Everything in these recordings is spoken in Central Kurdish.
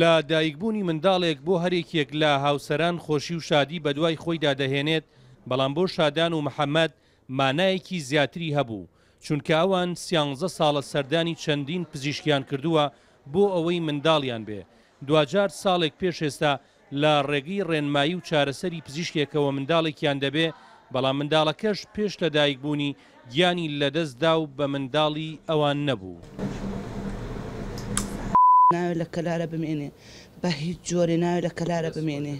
لە دایکبوونی منداڵێک بۆ هەرێکیەک لە هاوسەران خۆشی و شادی بە دوای خۆیدا دەهێنێت بەڵام بۆ شادان و محەممەد مانایەکی زیاتری هەبوو چونکە ئەوان سیانزە ساڵە سەردانی چەندین پزیشکیان کردووە بۆ ئەوەی منداڵیان بێ دوجار ساڵێک پێش ئێستا لە ڕێگەی ڕێنمایی و چارەسەری پزیشکێکەوە منداڵێکیان دەبێ بەڵام منداڵەکەش پێش لە دایکبوونی گیانی لەدەستدا و بە منداڵی ئەوان نەبوو. ناوێ لە کەلارە بمێنێ بە هیچ جۆرێ ناوێ لە کەلارە بمێنێ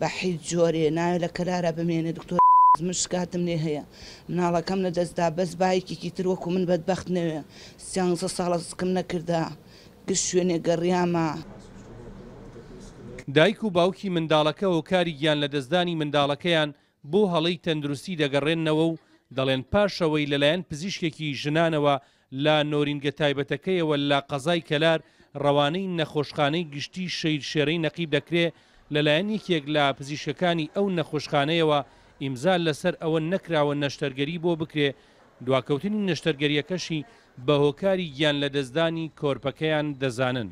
بە هیچ جۆرێ ناوێ لە کەلارە بمێنێ دکتۆر مشکاتم لێ هەیە مناڵەکەم لە دەستدا بەس باەکیکی تر وەکو من بەدبخت نەوێ سیانزە ساڵەسکم نەکردا گشت شوێنێ گەڕیامە. دایک و باوکی منداڵەکەەوە کاری گیان لە دەستدانی منداڵەکەیان بۆ هەڵی تەندروستی دەگەڕێننەوە و دەڵێن پاشەوەی لەلایەن پزیشکێکی ژنانەوە لا نۆرینگە تایبەتەکەیەوە لا قەزای کەلار ڕەوانەی نەخۆشخانەی گشتی شەیر شێرەی نەقیب دەکرێت لەلایەن یەکێک لە پزیشەکانی ئەو نەخۆشخانەیەوە ئیمزال لەسەر ئەوە نەکراوە نەشتەرگەری بۆ بکرێ دواکەوتنی نەشتەرگەریەکەشی بە هۆکاری گیان لە دەستدانی کۆرپەکەیان دەزانن.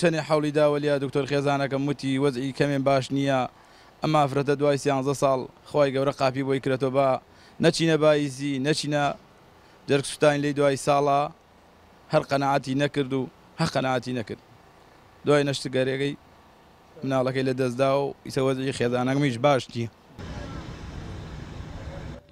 چەنێ حولی داوەلیا دکتۆر خێزانەکەم وتی وەزئی کەمێن باش نییە ئەما فرەتە دوای سیانزە ساڵ خی گەورە قاپی بۆی کرێتەوە بە نەچینە بایزی نەچینە جەرگسوتان لی دوای ساڵە هەر قەنەعاتی نەکرد و هە قەنەعاتی نەکرد دوای نەشتگەرێگەی مناڵەکەی لە دەستدا و ئیسەوەزی خێزانەکەمیش باشتی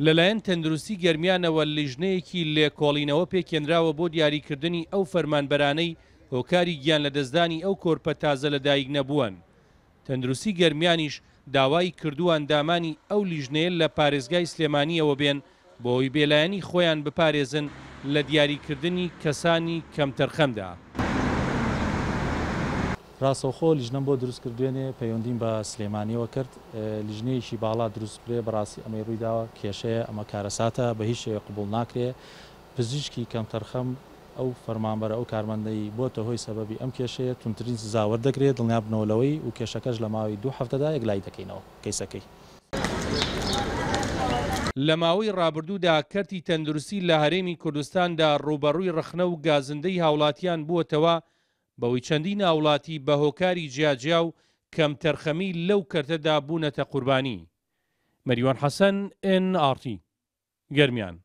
لەلایەن تەندروستی گەرمیانەوە لیژنەیەکی لێکۆڵینەوە پێکێنراوە بۆ دیاریکردنی ئەو فەرمانبەرانەی هۆکاری گیان لە دەستدانی ئەو کۆرپە تازە لەدایک نەبوون تەندروستی گەرمیانیش داوای کردووان دامانی ئەو لیژنێل لە پارێزگای سلێمانیەوە بێن بۆ هۆی بێلایەنی خۆیان بپارێزن لە دیاریکردنی کەسانی کەمتەرخەمدا. ڕاستەوخۆ لیژنم بۆ دروست کردوێنێ پەیوەندیم بە سلێمانیەوە کرد لیژنەیەکی باڵا دروست برێ بەڕاستی ئەمەی ڕوویداوە کێشەیە ئەمە کارەساتە بە هیچ شێ قوبول ناکرێ پزیشکی کەمتەرخەم ئەو فەرمانبەرە ئەو کارمەندەی بۆتە هۆی سەبەبی ئەم کێشەیە تونترین زاوە دەکرێت دڵنیا بنەوەلەوەی و کێشەکەش لە ماوەی دوو هەفتەدا یەک لای دەکەینەوە کەیسەکەی. لە ماوەی ڕابردوودا کەرتی تەندروستی لە هەرێمی کوردستاندا ڕوبەڕووی ڕخنە و گازندەی هاوڵاتیان بووەتەوە بەوەی چەندین هاوڵاتی بە هۆکاری جیاجیا و کەم تەرخەمی لەو کەرتەدا بوونەتە قوربانی مەریوان حەسەن NRT گەرمیان